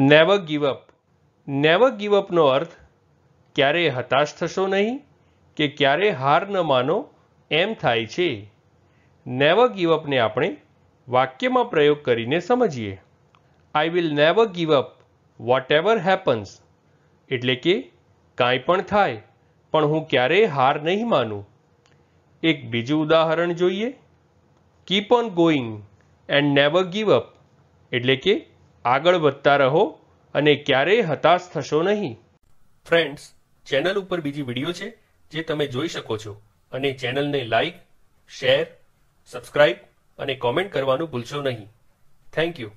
never give up never give અપનો અર્થ ક્યારેય હતાશ થશો નહીં કે ક્યારેય હાર ન માનો એમ થાય છે નેવર ગીવ અપને આપણે વાક્યમાં પ્રયોગ કરીને સમજીએ I will never give up whatever happens એટલે કે કાંઈ પણ થાય પણ હું ક્યારેય હાર નહીં માનું એક બીજું ઉદાહરણ જોઈએ keep on going and never give up એટલે કે આગળ વધતા રહો અને ક્યારેય હતાશ થશો નહીં ફ્રેન્ડ્સ ચેનલ ઉપર બીજી વિડીયો છે જે તમે જોઈ શકો છો અને ચેનલને લાઈક શેર સબસ્ક્રાઇબ અને કોમેન્ટ કરવાનું ભૂલશો નહીં થેન્ક યુ